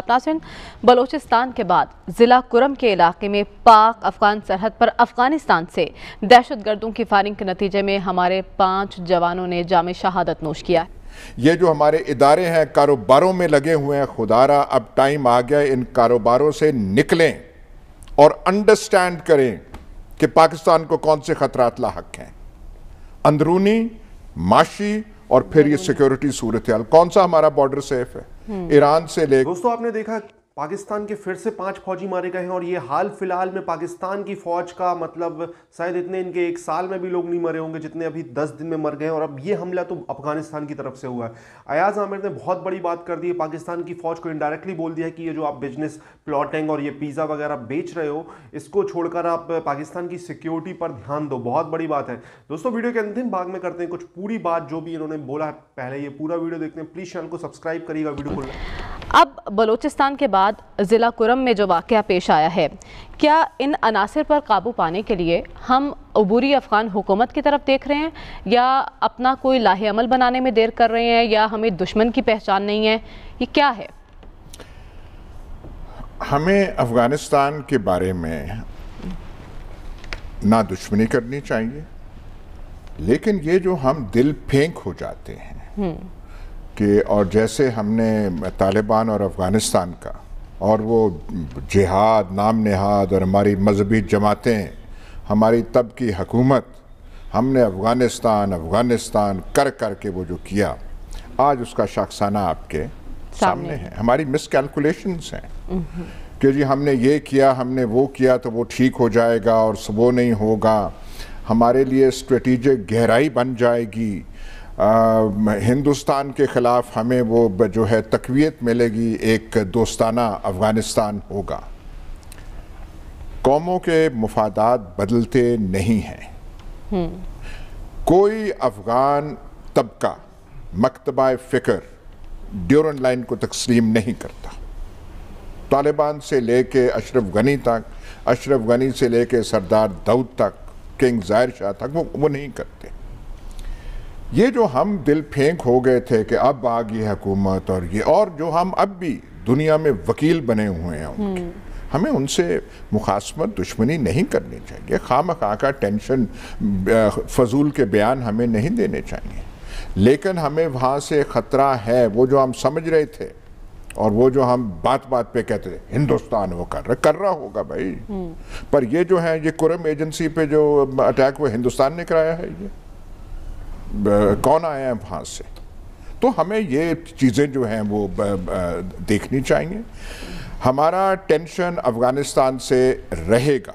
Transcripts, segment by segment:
बलोचिस्तान के बाद ज़िला कुरम के इलाके में पाक अफगान सरहद पर अफगानिस्तान से दहशत गर्दों की फायरिंग के नतीजे में हमारे पांच जवानों ने जाम शहादत नोश किया ये जो हमारे इदारे हैं कारोबारों में लगे हुए हैं खुदारा अब टाइम आ गया इन कारोबारों से निकलें और अंडरस्टैंड करें कि पाकिस्तान को कौन से खतरात लाक हैं अंदरूनी माशी और फिर ये सिक्योरिटी सूरत कौन सा हमारा बॉर्डर सेफ है ईरान से ले दोस्तों आपने देखा पाकिस्तान के फिर से पांच फौजी मारे गए हैं और ये हाल फिलहाल में पाकिस्तान की फौज का मतलब शायद इतने इनके एक साल में भी लोग नहीं मरे होंगे जितने अभी दस दिन में मर गए हैं और अब ये हमला तो अफगानिस्तान की तरफ से हुआ है अयाज आमिर ने बहुत बड़ी बात कर दी है पाकिस्तान की फौज को इनडायरेक्टली बोल दिया है कि ये जो आप बिजनेस प्लॉटिंग और ये पिज़्ज़ा वगैरह बेच रहे हो इसको छोड़कर आप पाकिस्तान की सिक्योरिटी पर ध्यान दो बहुत बड़ी बात है दोस्तों वीडियो के अंतिम भाग में करते हैं कुछ पूरी बात जो भी इन्होंने बोला है पहले ये पूरा वीडियो देखते हैं प्लीज़ चैनल को सब्सक्राइब करिएगा वीडियो को अब बलूचिस्तान के बाद ज़िला कुरम में जो वाक़ पेश आया है क्या इन अनासर पर काबू पाने के लिए हम अबूरी अफ़गान हुकूमत की तरफ देख रहे हैं या अपना कोई लाहे अमल बनाने में देर कर रहे हैं या हमें दुश्मन की पहचान नहीं है ये क्या है हमें अफ़गानिस्तान के बारे में ना दुश्मनी करनी चाहिए लेकिन ये जो हम दिल फेंक हो जाते हैं हम्म। कि और जैसे हमने तालिबान और अफ़गानिस्तान का और वो जिहाद नाम नहाद और हमारी मजहबी जमातें हमारी तब की हकूमत हमने अफ़गानिस्तान अफ़गानिस्तान कर कर के वो जो किया आज उसका शाखसाना आपके सामने है हमारी मिसकैलकुलेशंस हैं कि जी हमने ये किया हमने वो किया तो वो ठीक हो जाएगा और वो नहीं होगा हमारे लिए स्ट्रेटिजिक गहराई बन जाएगी हिंदुस्तान के ख़िलाफ़ हमें वो जो है तकवीत मिलेगी एक दोस्ताना अफ़गानिस्तान होगा कौमों के मफादात बदलते नहीं हैं हम्म। कोई अफ़गान तबका मकतबा फ़िक्र ड्यूरन लाइन को तकसीम नहीं करता तालिबान से लेके अशरफ गनी तक अशरफ गनी से ले कर सरदार दाऊद तक किंग जाहिर शाह तक वो वो नहीं करते ये जो हम दिल फेंक हो गए थे कि अब आ गई हुकूमत और ये और जो हम अब भी दुनिया में वकील बने हुए हैं उनके हम्म। हमें उनसे मुखासमत दुश्मनी नहीं करनी चाहिए खाम खा का टेंशन फजूल के बयान हमें नहीं देने चाहिए लेकिन हमें वहाँ से ख़तरा है वो जो हम समझ रहे थे और वो जो हम बात बात पे कहते थे हिंदुस्तान वो कर रहा कर रहा होगा भाई हम्म। पर ये जो है ये कुरम एजेंसी पे जो अटैक वो हिंदुस्तान ने कराया है ये कौन आया है वहाँ से तो हमें ये चीज़ें जो हैं वो देखनी चाहिए हमारा टेंशन अफ़गानिस्तान से रहेगा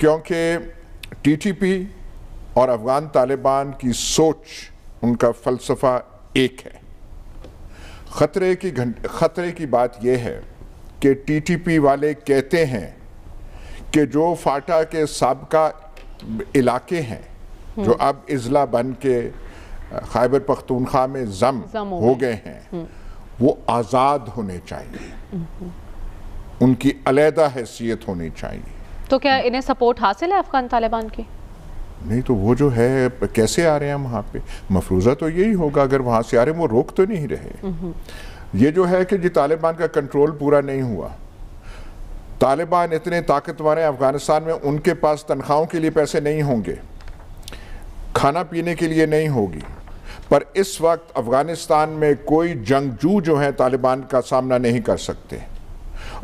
क्योंकि टीटीपी और अफ़गान तालिबान की सोच उनका फ़लसफ़ा एक है ख़तरे की घंट ख़तरे की बात यह है कि टीटीपी वाले कहते हैं कि जो फाटा के सबका इलाके हैं जो अब इजला बन के खैबर पख्तनख्वा में जम, जम हो गए हैं हम्म। वो आज़ाद होने चाहिए उनकी अलहदा हैसियत होनी चाहिए तो क्या इन्हें सपोर्ट हासिल है अफगान तालिबान की नहीं तो वो जो है कैसे आ रहे हैं वहाँ पे मफरूजा तो यही होगा अगर वहाँ से आ रहे हैं वो रोक तो नहीं रहे हम्म। ये जो है कि जी तालिबान का कंट्रोल पूरा नहीं हुआ तालिबान इतने ताकतवर हैं अफगानिस्तान में उनके पास तनख्वाहों के लिए पैसे नहीं होंगे खाना पीने के लिए नहीं होगी पर इस वक्त अफ़गानिस्तान में कोई जंगजू जो है तालिबान का सामना नहीं कर सकते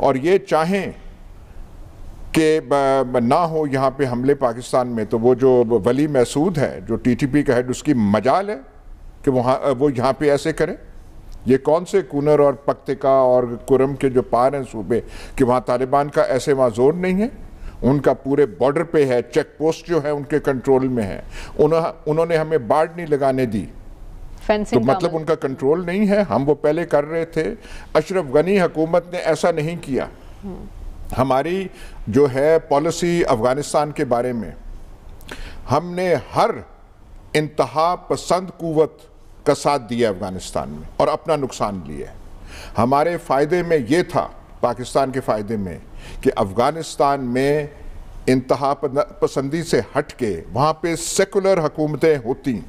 और ये चाहें कि ना हो यहाँ पे हमले पाकिस्तान में तो वो जो वली महसूद है जो टीटीपी का हेड उसकी मजाल है कि वहाँ वो यहाँ पे ऐसे करें ये कौन से कूनर और पक्तिका और कुरम के जो पार हैं सूबे कि वहाँ तालिबान का ऐसे वहाँ जोर नहीं है उनका पूरे बॉर्डर पे है चेक पोस्ट जो है उनके कंट्रोल में है उन्होंने हमें बाढ़ नहीं लगाने दी तो मतलब, मतलब उनका कंट्रोल नहीं है हम वो पहले कर रहे थे अशरफ गनी हुकूमत ने ऐसा नहीं किया हमारी जो है पॉलिसी अफ़गानिस्तान के बारे में हमने हर इंतहा पसंद कुवत का साथ दिया अफ़गानिस्तान में और अपना नुकसान लिया हमारे फ़ायदे में ये था पाकिस्तान के फ़ायदे में कि अफ़गानिस्तान में इंतहा पसंदी से हट के वहाँ पर सेकुलर हकूमतें होती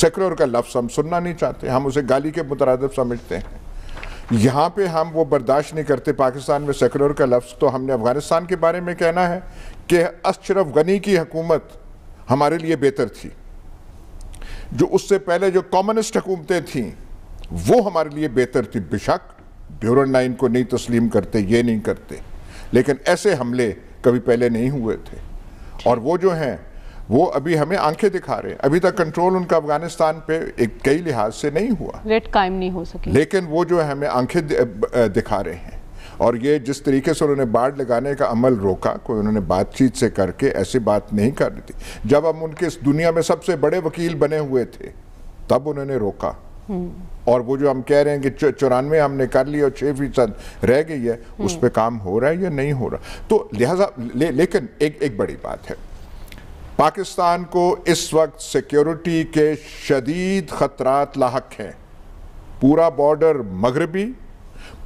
सेकुलर का लफ्ज़ हम सुनना नहीं चाहते हम उसे गाली के मुतरदफ समझते हैं यहाँ पे हम वो बर्दाश्त नहीं करते पाकिस्तान में सेकुलर का लफ्ज़ तो हमने अफ़गानिस्तान के बारे में कहना है कि अशरफ गनी की हकूमत हमारे लिए बेहतर थी जो उससे पहले जो कॉमनिस्ट हुकूमतें थीं वो हमारे लिए बेहतर थी बेशक ड्यूरन लाइन को नहीं तस्लीम करते ये नहीं करते लेकिन ऐसे हमले कभी पहले नहीं हुए थे और वो जो हैं वो अभी हमें आंखें दिखा रहे हैं अभी तक कंट्रोल उनका अफगानिस्तान पे एक कई लिहाज से नहीं हुआ रेट कायम नहीं हो सके लेकिन वो जो हमें आंखें दिखा रहे हैं और ये जिस तरीके से उन्होंने बाढ़ लगाने का अमल रोका कोई उन्होंने बातचीत से करके ऐसी बात नहीं कर रही थी जब हम उनके इस दुनिया में सबसे बड़े वकील बने हुए थे तब उन्होंने रोका और वो जो हम कह रहे हैं कि चौरानवे हमने कर लिया और छः फीसद रह गई है उस पर काम हो रहा है या नहीं हो रहा तो लिहाजा ले, लेकिन एक एक बड़ी बात है पाकिस्तान को इस वक्त सिक्योरिटी के शदीद खतरात लाक हैं पूरा बॉर्डर मगरबी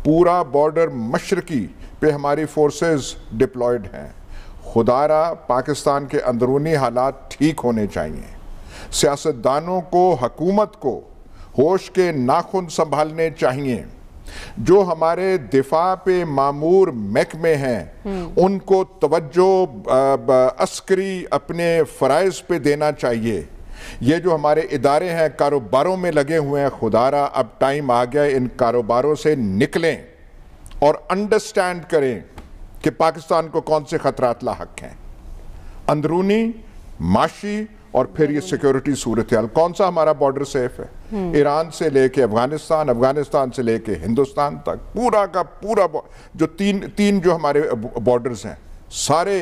पूरा बॉर्डर मशरकी पे हमारी फोर्सेस डिप्लॉयड हैं खुदारा पाकिस्तान के अंदरूनी हालात ठीक होने चाहिए सियासतदानों को हकूमत को होश के नाखून संभालने चाहिए जो हमारे दिफा पे मामूर महकमे हैं उनको तवज्जो अस्करी अपने फ़रज़ पे देना चाहिए ये जो हमारे इदारे हैं कारोबारों में लगे हुए हैं खुदारा अब टाइम आ गया इन कारोबारों से निकलें और अंडरस्टैंड करें कि पाकिस्तान को कौन से ख़तरात लाक हैं अंदरूनी माशी और फिर ये हम्म। सिक्योरिटी सूरत हाल कौन सा हमारा बॉर्डर सेफ है हम्म। ईरान से लेके अफगानिस्तान अफगानिस्तान से लेके हिंदुस्तान तक पूरा का पूरा जो तीन तीन जो हमारे बॉर्डर्स हैं सारे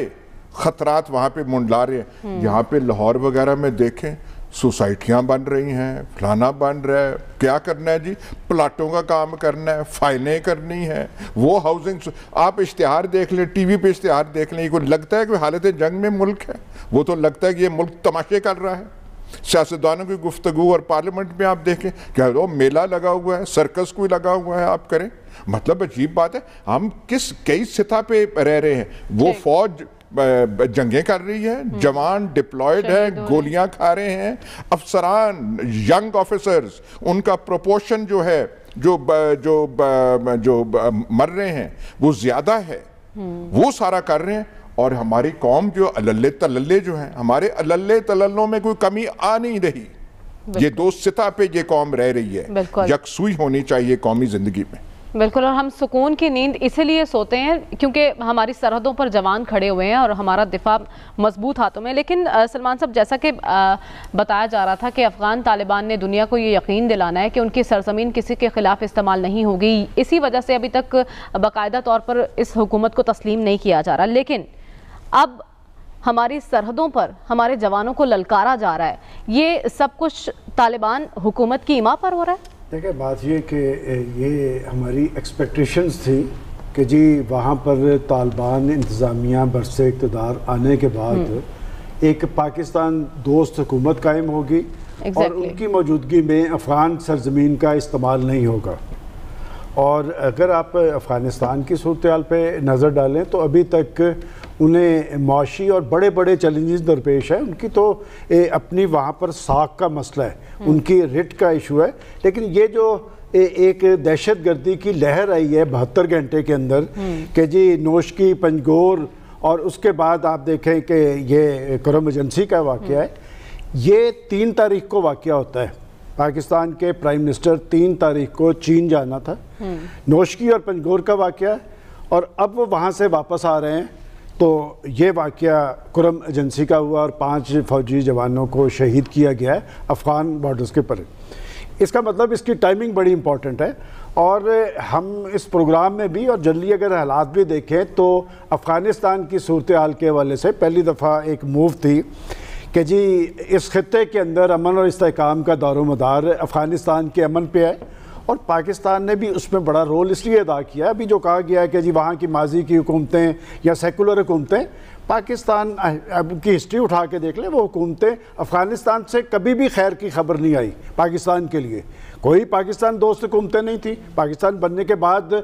खतरात वहाँ पे मुंडला रहे हैं हम्म। यहाँ पे लाहौर वगैरह में देखें सोसाइटियाँ बन रही हैं फलाना बन रहा है क्या करना है जी प्लाटों का काम करना है फाइलें करनी है वो हाउसिंग आप इश्तहार देख लें टीवी पे इश्तहार देख लें ये लगता है कि हालत जंग में मुल्क है वो तो लगता है कि ये मुल्क तमाशे कर रहा है सियासतदानों की गुफ्तु और पार्लियामेंट में आप देखें क्या वो मेला लगा हुआ है सर्कस कोई लगा हुआ है आप करें मतलब अजीब बात है हम किस कई सतह पे रह रहे हैं वो फौज जंगें कर रही है हम्म। जवान डिप्लॉयड है गोलियां खा रहे हैं अफसरान यंग ऑफिसर्स उनका प्रोपोर्शन जो है जो ब, जो ब, जो ब, मर रहे हैं वो ज़्यादा है हम्म। वो सारा कर रहे हैं और हमारी कौम जो अल्ले तल्ले जो हैं हमारे अल्ले तल्लों में कोई कमी आ नहीं रही ये दो सिता पे ये कौम रह रही है यकसुई होनी चाहिए कौमी ज़िंदगी में बिल्कुल और हम सुकून की नींद इसीलिए सोते हैं क्योंकि हमारी सरहदों पर जवान खड़े हुए हैं और हमारा दिफा मजबूत हाथों में लेकिन सलमान साहब जैसा कि बताया जा रहा था कि अफ़गान तालिबान ने दुनिया को ये यकीन दिलाना है कि उनकी सरजमीन किसी के ख़िलाफ़ इस्तेमाल नहीं होगी इसी वजह से अभी तक बाकायदा तौर पर इस हुकूमत को तस्लीम नहीं किया जा रहा लेकिन अब हमारी सरहदों पर हमारे जवानों को ललकारा जा रहा है ये सब कुछ तालिबान हुकूमत की इमा पर हो रहा है देखिए बात ये कि ये हमारी एक्सपेक्टेशंस थी कि जी वहाँ पर तालिबान इंतज़ामिया बरस इकतदार आने के बाद हम्म। एक पाकिस्तान दोस्त हुकूमत कायम होगी exactly. और उनकी मौजूदगी में अफगान सरजमीन का इस्तेमाल नहीं होगा और अगर आप अफ़गानिस्तान की सूरत हाल पर नज़र डालें तो अभी तक उन्हें मुशी और बड़े बड़े चैलेंजेस दरपेश हैं उनकी तो ए, अपनी वहाँ पर साख का मसला है हम्म। उनकी रिट का इशू है लेकिन ये जो ए, एक दहशत गर्दी की लहर आई है बहत्तर घंटे के अंदर हम्म। कि जी नोश की पंजगोर और उसके बाद आप देखें कि ये करम एजेंसी का वाक़ हम्म। है ये तीन तारीख को वाक़ होता है पाकिस्तान के प्राइम मिनिस्टर तीन तारीख को चीन जाना था नोशकी और पंजगोर का वाक़ और अब वो वहाँ से वापस आ रहे हैं तो ये वाक़ कुरम एजेंसी का हुआ और पांच फौजी जवानों को शहीद किया गया है अफ़गान बॉर्डर्स के पर इसका मतलब इसकी टाइमिंग बड़ी इम्पॉर्टेंट है और हम इस प्रोग्राम में भी और जल्दी अगर हालात भी देखें तो अफ़गानिस्तान की सूरत हाल के हवाले से पहली दफ़ा एक मूव थी कि जी इस ख़त्े के अंदर अमन और इसकाम का दारोमदार अफ़गानिस्तान के अमन पे है और पाकिस्तान ने भी उसमें बड़ा रोल इसलिए अदा किया अभी जो कहा गया है कि जी वहाँ की माजी की हुकूमतें या सेकुलर हुकूमतें पाकिस्तान अब की हिस्ट्री उठा के देख लें वो हुकूमतें अफ़गानिस्तान से कभी भी खैर की खबर नहीं आई पाकिस्तान के लिए कोई पाकिस्तान दोस्त हुकूमतें नहीं थी पाकिस्तान बनने के बाद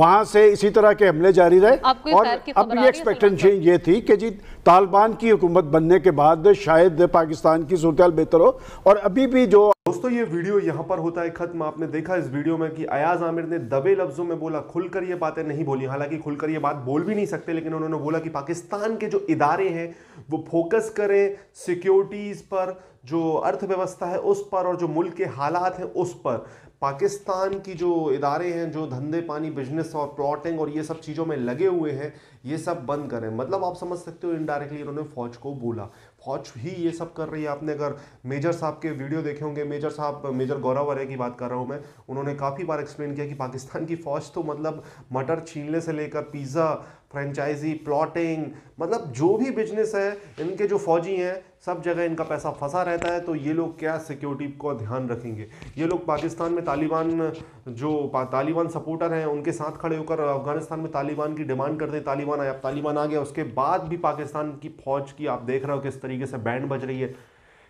वहाँ से इसी तरह के हमले जारी रहे और अब ये एक्सपेक्टेशन तो ये थी कि जी तालिबान की हुकूमत बनने के बाद शायद पाकिस्तान की सूरत बेहतर हो और अभी भी जो दोस्तों ये वीडियो यहाँ पर होता है खत्म आपने देखा इस वीडियो में कि अयाज आमिर ने दबे लफ्जों में बोला खुलकर ये बातें नहीं बोली हालांकि खुलकर ये बात बोल भी नहीं सकते लेकिन उन्होंने बोला कि पाकिस्तान के जो इदारे हैं वो फोकस करें सिक्योरिटीज़ पर जो अर्थव्यवस्था है उस पर और जो मुल्क के हालात हैं उस पर पाकिस्तान की जो इदारे हैं जो धंधे पानी बिजनेस और प्लॉटिंग और ये सब चीज़ों में लगे हुए हैं ये सब बंद करें मतलब आप समझ सकते हो इनडायरेक्टली इन्होंने फ़ौज को बोला फौज ही ये सब कर रही है आपने अगर मेजर साहब के वीडियो देखे होंगे मेजर साहब मेजर गौरव वर्य की बात कर रहा हूँ मैं उन्होंने काफ़ी बार एक्सप्लेन किया कि पाकिस्तान की फ़ौज तो मतलब मटर छीनने से लेकर पिज़्ज़ा फ्रेंचाइजी प्लॉटिंग मतलब जो भी बिजनेस है इनके जो फौजी हैं सब जगह इनका पैसा फंसा रहता है तो ये लोग क्या सिक्योरिटी को ध्यान रखेंगे ये लोग पाकिस्तान में तालिबान जो तालिबान सपोर्टर हैं उनके साथ खड़े होकर अफगानिस्तान में तालिबान की डिमांड करते तालिबान आया तालिबान आ गया उसके बाद भी पाकिस्तान की फौज की आप देख रहे हो किस तरीके से बैंड बज रही है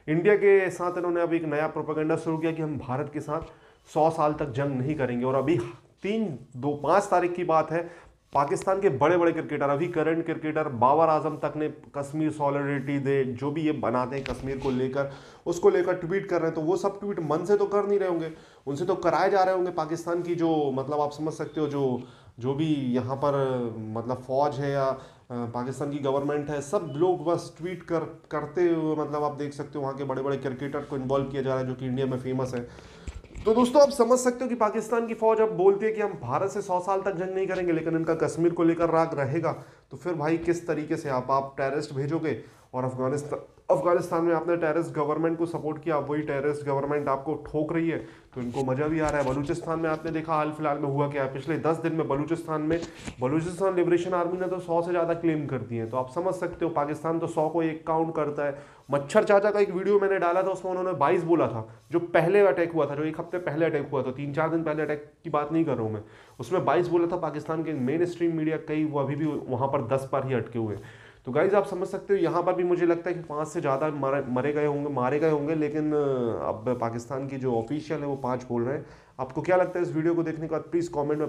इंडिया के साथ इन्होंने अब एक नया प्रोपागेंडा शुरू किया कि हम भारत के साथ सौ साल तक जंग नहीं करेंगे और अभी तीन दो पाँच तारीख की बात है पाकिस्तान के बड़े बड़े क्रिकेटर अभी करंट क्रिकेटर बाबर आजम तक ने कश्मीर सॉलिडिटी दे जो भी ये बनाते हैं कश्मीर को लेकर उसको लेकर ट्वीट कर रहे हैं तो वो सब ट्वीट मन से तो कर नहीं रहे होंगे उनसे तो कराए जा रहे होंगे पाकिस्तान की जो मतलब आप समझ सकते हो जो जो भी यहाँ पर मतलब फौज है या पाकिस्तान की गवर्नमेंट है सब लोग बस ट्वीट कर करते हुए मतलब आप देख सकते हो वहाँ के बड़े बड़े क्रिकेटर को इन्वॉल्व किया जा रहा है जो कि इंडिया में फेमस है तो दोस्तों आप समझ सकते हो कि पाकिस्तान की फौज अब बोलती है कि हम भारत से सौ साल तक जंग नहीं करेंगे लेकिन इनका कश्मीर को लेकर राग रहेगा तो फिर भाई किस तरीके से आप आप टेररिस्ट भेजोगे और अफगानिस्तान अफगानिस्तान में आपने टेररिस्ट गवर्नमेंट को सपोर्ट किया वही टेररिस्ट गवर्नमेंट आपको ठोक रही है तो इनको मज़ा भी आ रहा है बलूचिस्तान में आपने देखा हाल फिलहाल में हुआ क्या है पिछले दस दिन में बलूचिस्तान में बलूचिस्तान लिबरेशन आर्मी ने तो सौ से ज़्यादा क्लेम कर दिए तो आप समझ सकते हो पाकिस्तान तो सौ को एक काउंट करता है मच्छर चाचा का एक वीडियो मैंने डाला था उसमें उन्होंने बाईस बोला था जो पहले अटैक हुआ था जो एक हफ्ते पहले अटैक हुआ था तीन चार दिन पहले अटैक की बात नहीं कर रहा हूँ मैं उसमें बाईस बोला था पाकिस्तान के मेन स्ट्रीम मीडिया कई वो अभी भी वहाँ पर दस पर ही अटके हुए हैं तो गाइज आप समझ सकते हो यहाँ पर भी मुझे लगता है कि पाँच से ज़्यादा मरे गए होंगे मारे गए होंगे लेकिन अब पाकिस्तान की जो ऑफिशियल है वो पाँच बोल रहे हैं आपको क्या लगता है इस वीडियो को देखने के बाद प्लीज़ कॉमेंट